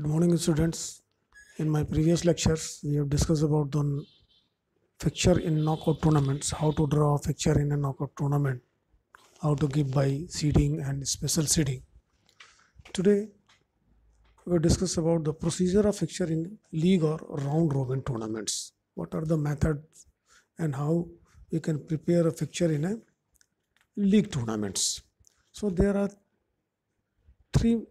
Good morning students. In my previous lectures, we have discussed about the fixture in knockout tournaments, how to draw a fixture in a knockout tournament, how to give by seeding and special seeding. Today, we will discuss about the procedure of fixture in league or round robin tournaments. What are the methods and how we can prepare a fixture in a league tournaments. So there are three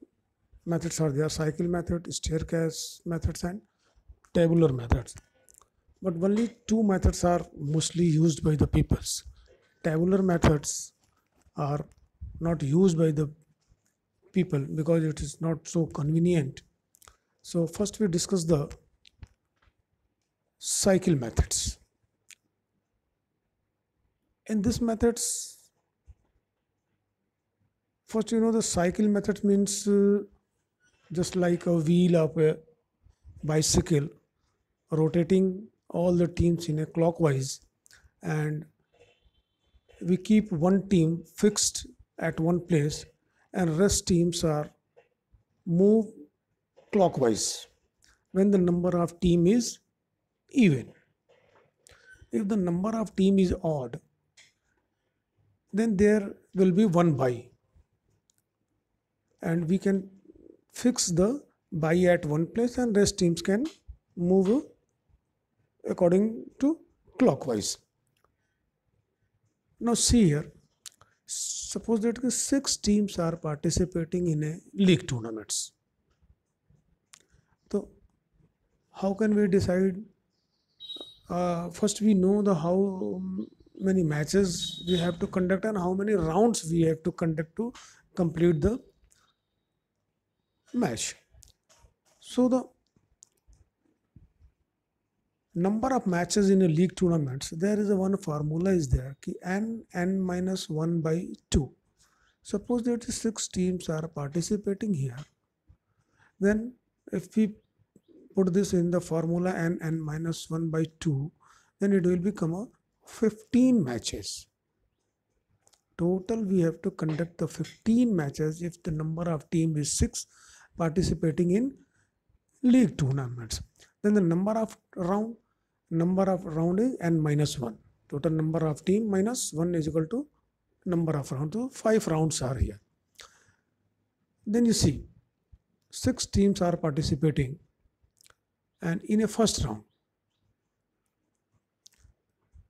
methods are there cycle method staircase methods and tabular methods but only two methods are mostly used by the peoples tabular methods are not used by the people because it is not so convenient so first we discuss the cycle methods in this methods first you know the cycle method means uh, just like a wheel of a bicycle rotating all the teams in a clockwise and we keep one team fixed at one place and rest teams are move clockwise when the number of team is even if the number of team is odd then there will be one by and we can fix the buy at one place and rest teams can move according to clockwise. Now see here, suppose that six teams are participating in a league tournaments. So how can we decide? Uh, first we know the how many matches we have to conduct and how many rounds we have to conduct to complete the match so the number of matches in a league tournaments there is a one formula is there ki n n minus 1 by 2 suppose there are six teams are participating here then if we put this in the formula n n minus 1 by 2 then it will become a 15 matches total we have to conduct the 15 matches if the number of team is 6 participating in league tournaments. Then the number of round, number of round is n minus 1. Total number of team minus 1 is equal to number of round. So 5 rounds are here. Then you see, 6 teams are participating and in a first round,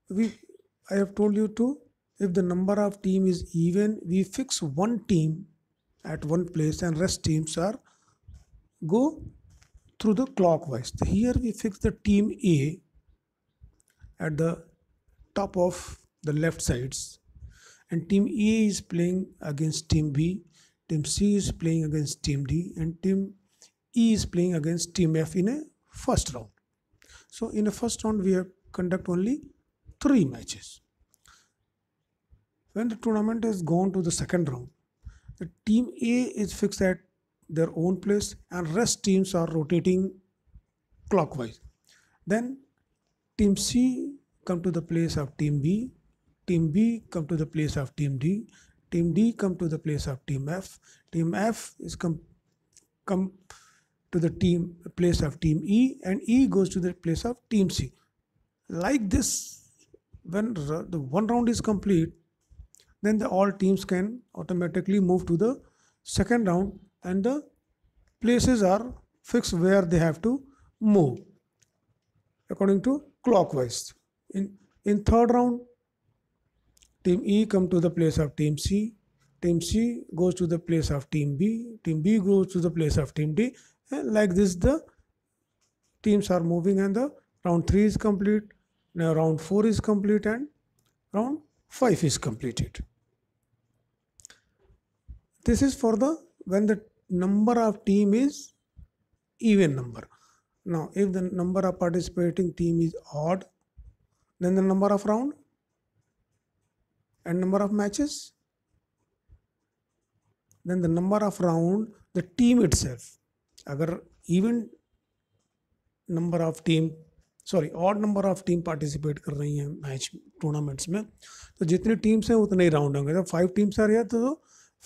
we I have told you to if the number of team is even we fix one team at one place and rest teams are go through the clockwise. Here we fix the team A at the top of the left sides and team A is playing against team B, team C is playing against team D and team E is playing against team F in a first round. So in the first round we have conduct only three matches. When the tournament is gone to the second round, the team A is fixed at their own place and rest teams are rotating clockwise then team c come to the place of team b team b come to the place of team d team d come to the place of team f team f is come come to the team place of team e and e goes to the place of team c like this when the one round is complete then the all teams can automatically move to the second round and the places are fixed where they have to move according to clockwise. In, in third round, team E come to the place of team C, team C goes to the place of team B, team B goes to the place of team D and like this the teams are moving and the round 3 is complete, now round 4 is complete and round 5 is completed. This is for the when the number of team is even number. Now, if the number of participating team is odd, then the number of round and number of matches, then the number of round, the team itself. agar even number of team sorry odd number of team participate कर रही हैं match tournaments में तो जितनी teams हैं उतने ही round होंगे तो फाइव टीम्स आर यार तो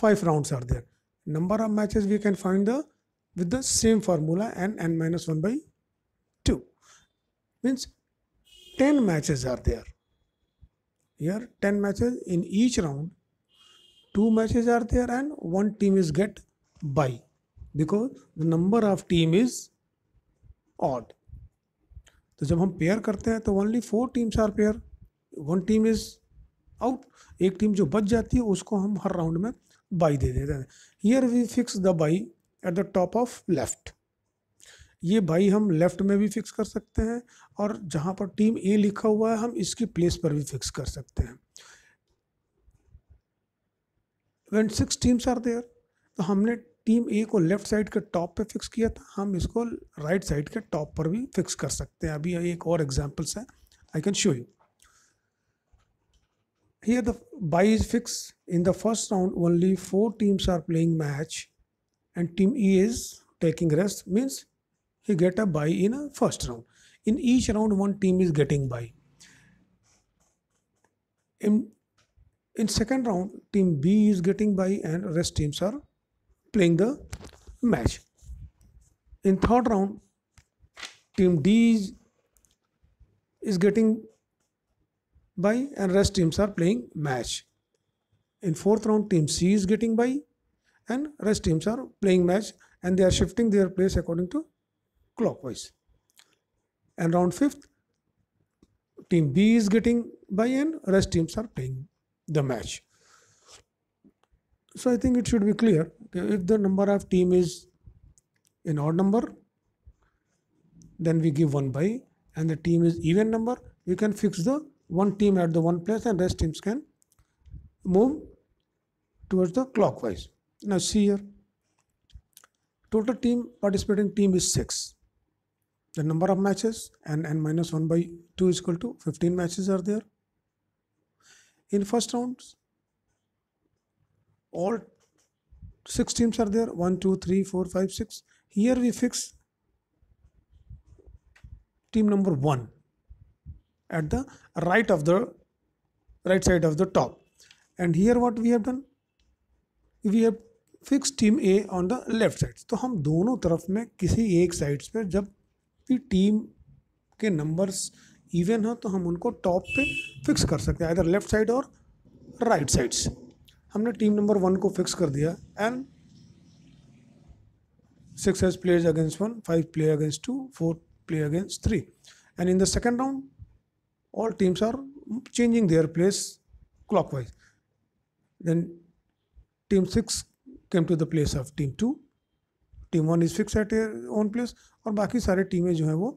five rounds are there number of matches we can find the with the same formula and n minus 1 by 2 means 10 matches are there here 10 matches in each round two matches are there and one team is get by because the number of team is odd तो जब हम pair करते हैं तो only four teams are pair one team is out एक team जो बच जाती है उसको हम हर राउंड में बाई दे देते हैं here we fix the bye at the top of left ये बाई हम लेफ़्ट में भी फिक्स कर सकते हैं और जहाँ पर टीम ए लिखा हुआ है हम इसकी प्लेस पर भी फिक्स कर सकते हैं when six teams are there तो हमने टीम ए को लेफ़्ट साइड के टॉप पे फिक्स किया था हम इसको राइट right साइड के टॉप पर भी फिक्स कर सकते हैं अभी एक और एग्जाम्पल्स है I can show you here the buy is fixed in the first round only four teams are playing match and team e is taking rest means he get a buy in a first round in each round one team is getting buy in in second round team b is getting buy and rest teams are playing the match in third round team d is, is getting by and rest teams are playing match. In fourth round, team C is getting by and rest teams are playing match and they are shifting their place according to clockwise. And round fifth, team B is getting by and rest teams are playing the match. So I think it should be clear if the number of team is an odd number, then we give one by and the team is even number, we can fix the one team at the one place and rest teams can move towards the clockwise. Now see here, total team participating team is 6. The number of matches and n minus 1 by 2 is equal to 15 matches are there. In first rounds, all 6 teams are there One, two, three, four, five, six. Here we fix team number 1 at the right of the right side of the top and here what we have done we have fixed team a on the left side so hum dono taraf mein kisi ek sides pe jab भी team ke numbers even ho to hum unko top pe fix kar sakte either left side or right sides हमने team number one को fix कर दिया and six has players against one five player against two four player against three and in the second round all teams are changing their place clockwise. Then team 6 came to the place of team 2. Team one is fixed at their own और बाकी सारी टीमें जो हैं वो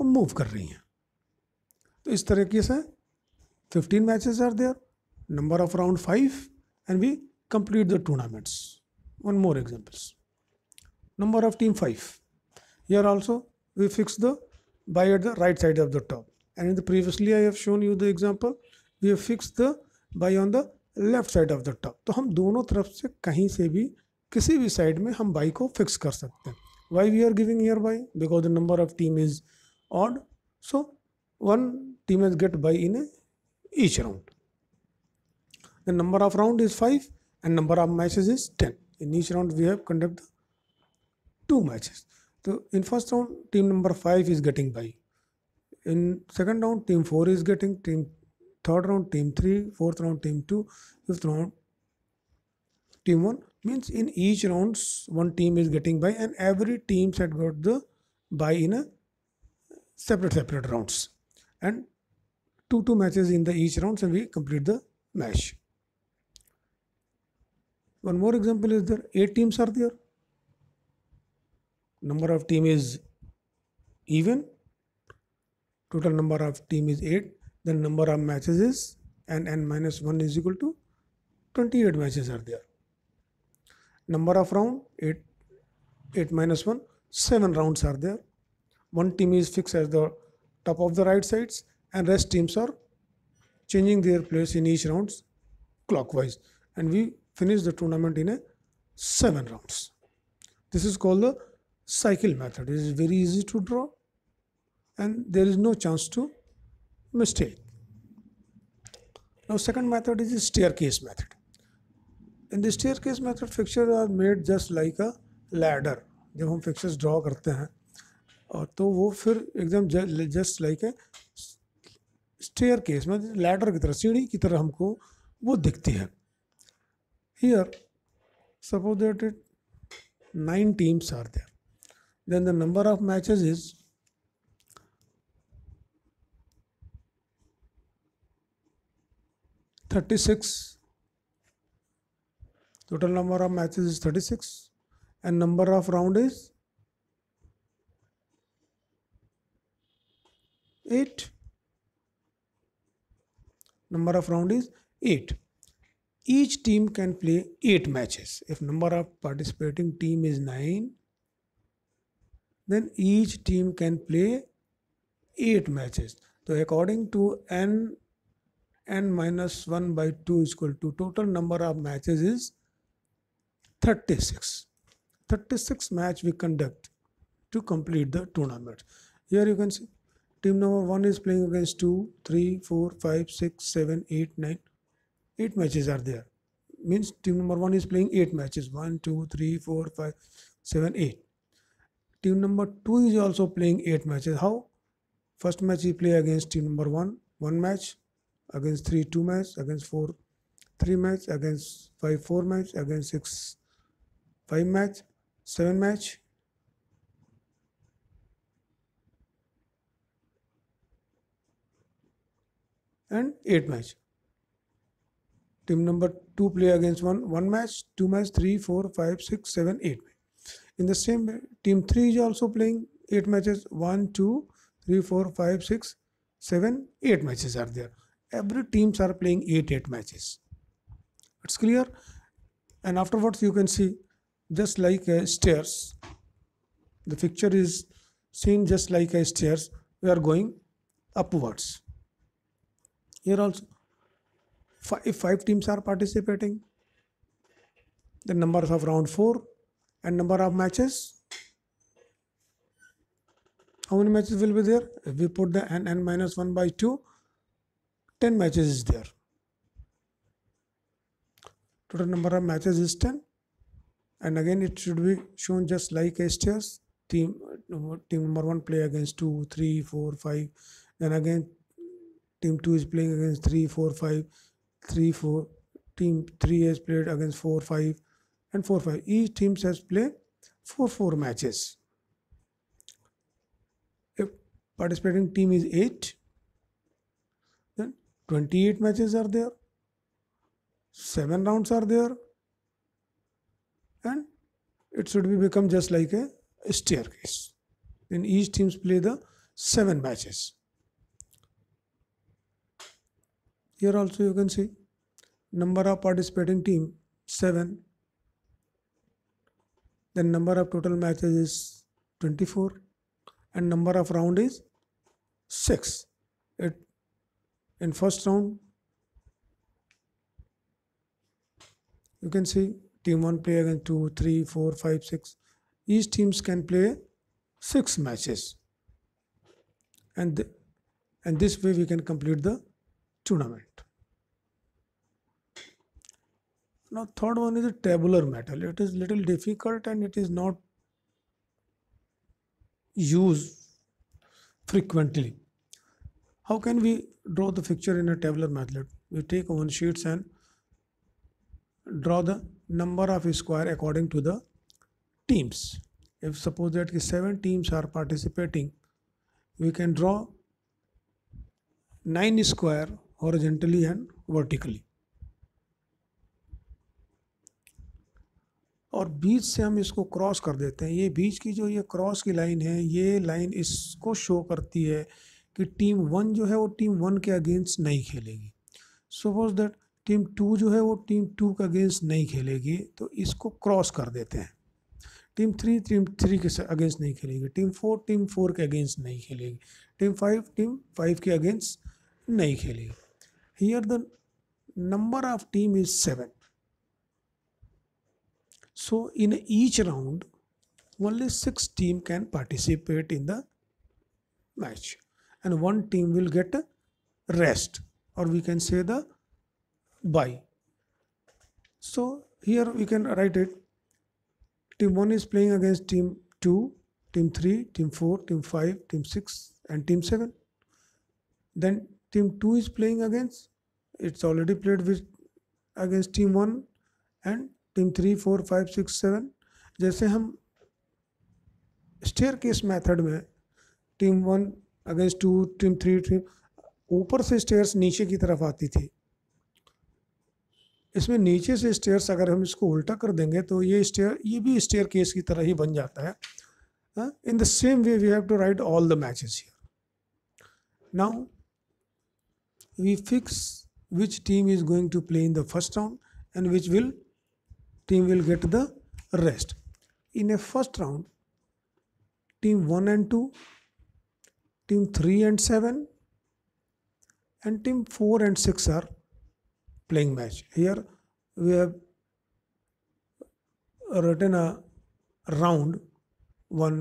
वो move कर रही हैं तो इस तरीके से fifteen matches are there number of round five and we complete the tournaments one more examples number of team here also we fix the by the right side of the top and in the previously I have shown you the example we have fixed the by on the left side of the top तो हम दोनों तरफ से कहीं से भी किसी भी साइड में हम बाई को फिक्स कर सकते हैं why we are giving year bye because the number of team is odd so one team is get bye in each round the number of round is five and number of matches is ten in each round we have conduct two matches तो in first round team number five is getting bye in second round team 4 is getting team third round team 3 fourth round team 2 fifth round team 1 means in each rounds one team is getting by and every teams had got the by in a separate separate rounds and two two matches in the each rounds and we complete the match one more example is there eight teams are there number of team is even total number of team is 8 then number of matches is n n minus 1 is equal to 28 matches are there number of round 8 8 minus 1 7 rounds are there one team is fixed as the top of the right sides and rest teams are changing their place in each rounds clockwise and we finish the tournament in a 7 rounds this is called the cycle method it is very easy to draw and there is no chance to mistake. Now second method is the staircase method. In the staircase method, fixtures are made just like a ladder. जब हम fixtures draw करते हैं और तो वो फिर एकदम just like a case में लैडर की तरह सीढ़ी की तरह हमको वो दिखती है here suppose that it nine teams are there then the number of matches is 36 total number of matches is 36 and number of round is 8 number of round is 8 each team can play 8 matches if number of participating team is 9 then each team can play 8 matches so according to n and minus 1 by 2 is equal to total number of matches is 36 36 match we conduct to complete the tournament here you can see team number 1 is playing against 2 3 4 5 6 7 8 9 8 matches are there means team number 1 is playing 8 matches 1 2 3 4 5 7 8 team number 2 is also playing 8 matches how first match he play against team number 1 one match against 3 2 match against 4 3 match against 5 4 match against 6 5 match 7 match and 8 match team number 2 play against 1 1 match 2 match 3 4 5 6 7 8 in the same way, team 3 is also playing 8 matches 1 2 3 4 5 6 7 8 matches are there every teams are playing 8 8 matches it's clear and afterwards you can see just like a stairs the picture is seen just like a stairs we are going upwards here also if five teams are participating the numbers of round 4 and number of matches how many matches will be there if we put the n n minus 1 by 2 10 matches is there. Total number of matches is 10. And again, it should be shown just like a stairs. Team, team number one play against 2, 3, 4, 5. Then again, team 2 is playing against 3, 4, 5, 3, 4. Team 3 has played against 4, 5, and 4, 5. Each team has played 4, 4 matches. If participating team is 8, 28 matches are there, 7 rounds are there, and it should be become just like a staircase. Then each teams play the 7 matches. Here also you can see number of participating team 7 then number of total matches is 24 and number of round is 6 it in first round you can see team 1 play against 2 3 4 5 6 each teams can play 6 matches and th and this way we can complete the tournament now third one is a tabular metal it is little difficult and it is not used frequently How can we draw the picture in a tabular method? We take one sheets and draw the number of square according to the teams. If suppose that seven teams are participating, we can draw nine square horizontally and vertically. और बीच से हम इसको cross कर देते हैं ये बीच की जो ये क्रॉस की लाइन है ये लाइन इसको शो करती है कि टीम वन जो है वो टीम वन के अगेंस्ट नहीं खेलेगी सपोज दैट टीम टू जो है वो टीम टू के अगेंस्ट नहीं खेलेगी तो इसको क्रॉस कर देते हैं टीम थ्री टीम थ्री के अगेंस्ट नहीं खेलेगी टीम फोर टीम फोर के अगेंस्ट नहीं खेलेगी टीम फाइव टीम फाइव के अगेंस्ट नहीं खेलेगी here the number of team is seven so in each round only six team can participate in the match and one team will get rest or we can say the bye so here we can write it team 1 is playing against team 2 team 3 team 4 team 5 team 6 and team 7 then team 2 is playing against it's already played with against team 1 and team three, four, five, four five six seven जैसे हम stair case method में team against two team three team ऊपर से stairs नीचे की तरफ आती थी इसमें नीचे से स्टेयर्स अगर हम इसको उल्टा कर देंगे तो ये स्टेयर ये भी स्टेयर केस की तरह ही बन जाता है in the same way we have to write all the matches here now we fix which team is going to play in the first round and which will team will get the rest in a first round team one and two team 3 and 7 and team 4 and 6 are playing match here we have written a round one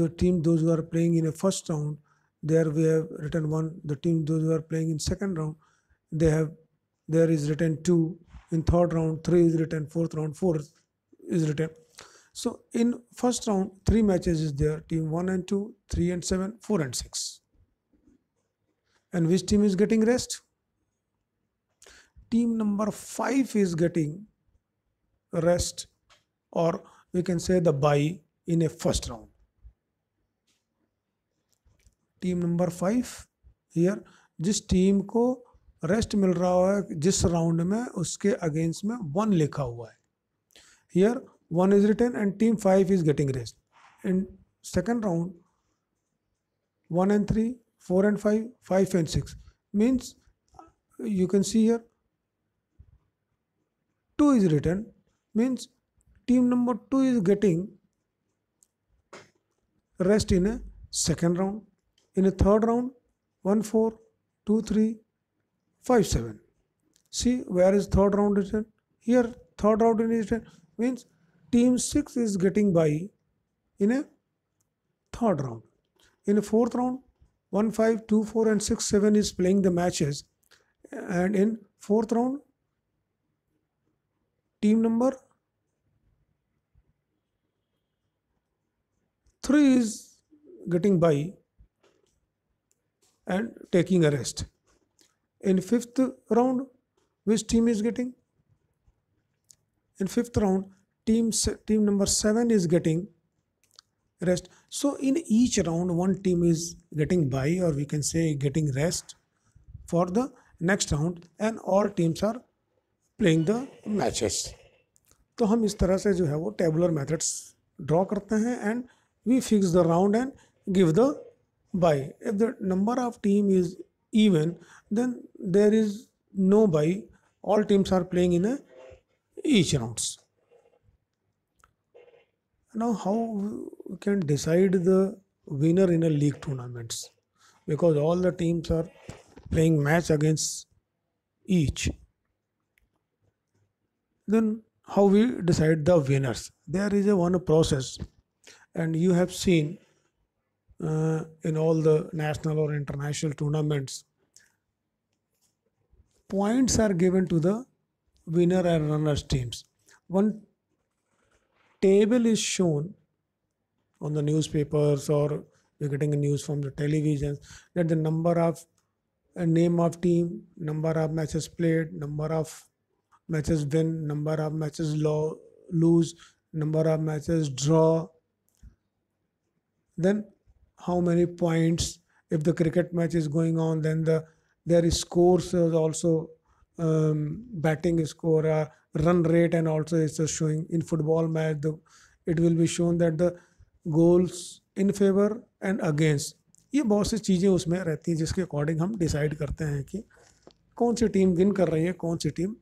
the team those who are playing in a first round there we have written one the team those who are playing in second round they have there is written two in third round three is written fourth round four is written so in first round, three matches is there. Team 1 and 2, 3 and 7, 4 and 6. And which team is getting rest? Team number 5 is getting rest or we can say the bye in a first round. Team number five here. जिस team को rest मिल रहा है जिस round में उसके against में one लिखा हुआ है Here. 1 is written and team 5 is getting rest In second round, 1 and 3, 4 and 5, 5 and 6. Means you can see here 2 is written means team number 2 is getting rest in a second round. In a third round, 1 4, 2 3, 5 7. See where is third round written? Here third round is written means team 6 is getting by in a third round. In a fourth round, 1 5 2 4 and 6 7 is playing the matches and in fourth round team number 3 is getting by and taking a rest. In fifth round, which team is getting? In fifth round, team team number 7 is getting rest so in each round one team is getting bye or we can say getting rest for the next round and all teams are playing the matches तो हम इस तरह से जो है वो tabular methods draw करते हैं and we fix the round and give the bye if the number of team is even then there is no bye all teams are playing in each rounds now, how we can decide the winner in a league tournaments? Because all the teams are playing match against each. Then how we decide the winners? There is a one process, and you have seen uh, in all the national or international tournaments, points are given to the winner and runners teams. One table is shown on the newspapers or you're getting news from the television that the number of uh, name of team, number of matches played, number of matches win, number of matches lose, number of matches draw. Then how many points if the cricket match is going on then the there is scores also um, batting score, uh, run rate, and also it's just showing in football match. The, it will be shown that the goals in favor and against. ये बहुत सी चीज़ें उसमें रहती हैं जिसके according हम decide करते हैं कि कौन सी टीम विन कर रही है कौन सी टीम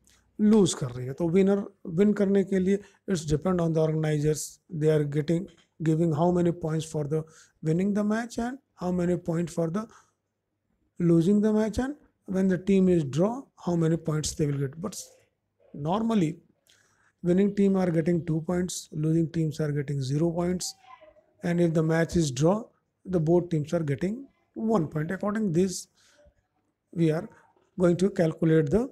लूज़ कर रही है तो विनर विन करने के लिए it's depend on the organizers they are getting giving how many points for the winning the match and how many point for the losing the match and when the team is draw how many points they will get but normally winning team are getting 2 points losing teams are getting 0 points and if the match is draw the both teams are getting 1 point according this we are going to calculate the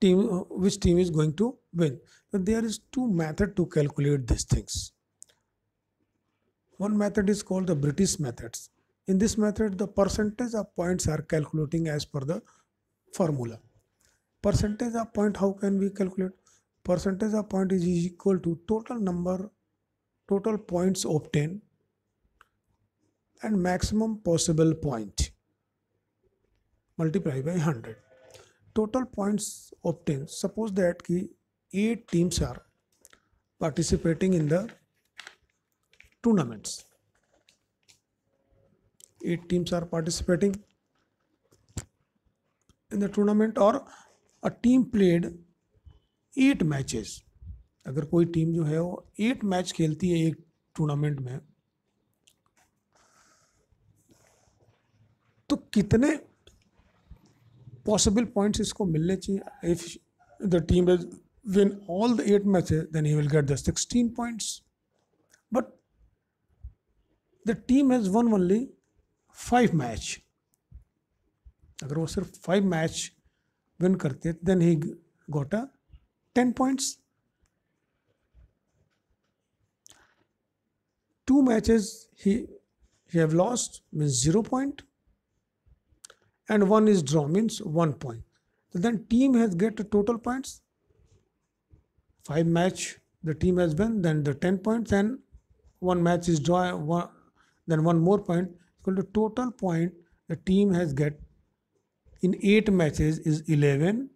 team which team is going to win but there is two method to calculate these things one method is called the british methods in this method, the percentage of points are calculating as per the formula. Percentage of point, how can we calculate? Percentage of point is equal to total number, total points obtained and maximum possible point multiply by 100. Total points obtained, suppose that 8 teams are participating in the tournaments eight teams are participating in the tournament और a team played eight matches अगर कोई team जो है वो eight match खेलती है एक tournament में तो कितने पॉसिबल पॉइंट्स इसको मिलने चाहिए if the team is win all the eight matches, then he will get the 16 points. But the team has won only Five match. अगर वो सिर्फ फाइव मैच विन करते देन ही got a two matches he, have lost means zero point and one is draw means one point then team has get total points five match the team has won then the 10 points and one match is draw one, then one more point equal to total point the team has get in eight matches is eleven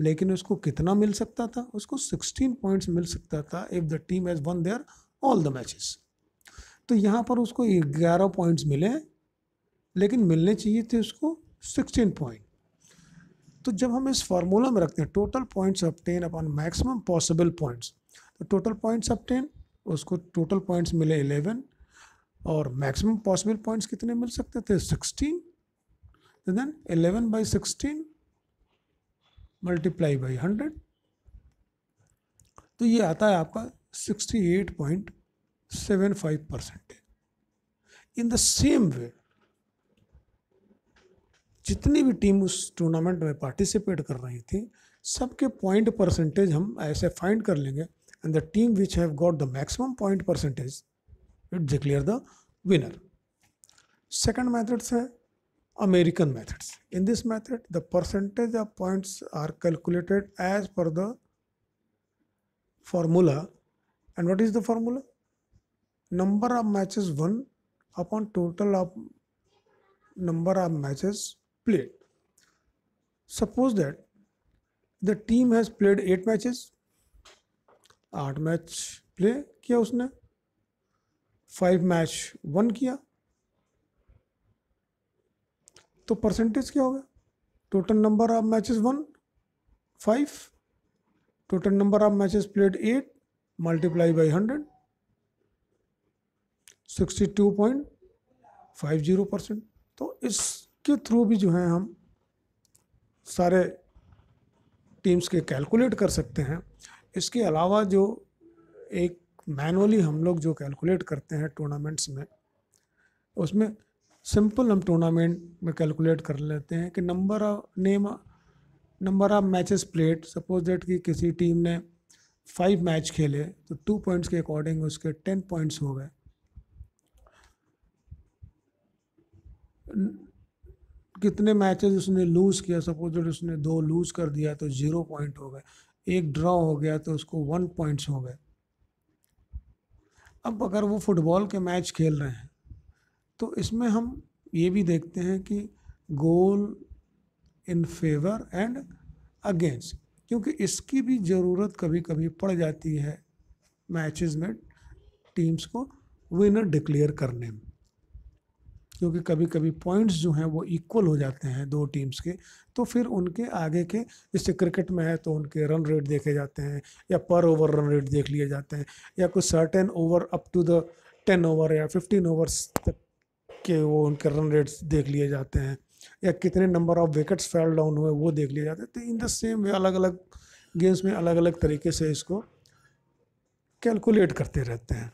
लेकिन उसको कितना मिल सकता था उसको sixteen points मिल सकता था if the team has won their all the matches तो यहाँ पर उसको ग्यारह पॉइंट्स मिले लेकिन मिलने चाहिए थे उसको सिक्सटीन पॉइंट तो जब हम इस फार्मूला में रखते हैं total points obtain upon maximum possible points तो टोटल पॉइंट्स अपटेन उसको टोटल पॉइंट्स मिले इलेवन और मैक्सिमम पॉसिबल पॉइंट्स कितने मिल सकते थे sixteen then eleven by sixteen multiply by hundred तो ये आता है आपका sixty eight point seven five percentage in the same way जितनी भी टीम उस टूर्नामेंट में पार्टिसिपेट कर रही थी सबके पॉइंट परसेंटेज हम ऐसे फाइंड कर लेंगे and the team which have got the maximum point percentage it declare the winner second methods है American methods in this method the percentage of points are calculated as per the formula and what is the formula number of match won upon total of number of matches played suppose that the team has played eight match आठ match play किया उसने five match one किया तो percentage क्या होगा total number of matches won five total number of matches played eight multiply by hundred sixty two point five zero percent तो इसके through भी जो है हम सारे टीम्स के कैलकुलेट कर सकते हैं इसके अलावा जो एक मैनुअली हम लोग जो कैलकुलेट करते हैं टूर्नामेंट्स में उसमें सिंपल हम टूर्नामेंट में कैलकुलेट कर लेते हैं कि number of name number of matches played suppose that कि किसी टीम ने फाइव मैच खेले तो टू पॉइंट्स के अकॉर्डिंग उसके टेन पॉइंट्स हो गए कितने मैचेस उसने लूज़ किया सपोज डेट उसने दो लूज़ कर दिया तो ज़ीरो पॉइंट हो गए एक ड्रॉ हो गया तो उसको वन पॉइंट्स हो गए अब अगर वो फुटबॉल के मैच खेल रहे हैं तो इसमें हम ये भी देखते हैं कि goal in favour and against क्योंकि इसकी भी ज़रूरत कभी कभी पड़ जाती है मैचेस में टीम्स को विनर डिक्लेयर करने में क्योंकि कभी कभी पॉइंट्स जो हैं वो इक्वल हो जाते हैं दो टीम्स के तो फिर उनके आगे के जैसे क्रिकेट में है तो उनके रन रेट देखे जाते हैं या पर ओवर रन रेट देख लिए जाते हैं या कुछ certain over up to the ten over या फिफ्टीन ओवर्स तक के वो उनके रन रेट्स देख लिए जाते हैं या कितने number of wickets fell down हुए वो देख लिए जाते हैं तो इन द सेम वे अलग अलग गेम्स में अलग अलग तरीके से इसको कैलकुलेट करते रहते हैं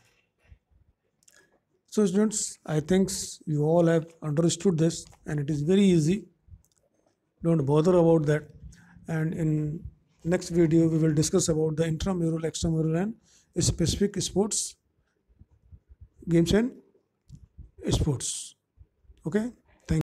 So students, I think you all have understood this and it is very easy. Don't bother about that. And in next video, we will discuss about the intramural, extramural and specific sports, games and sports. Okay.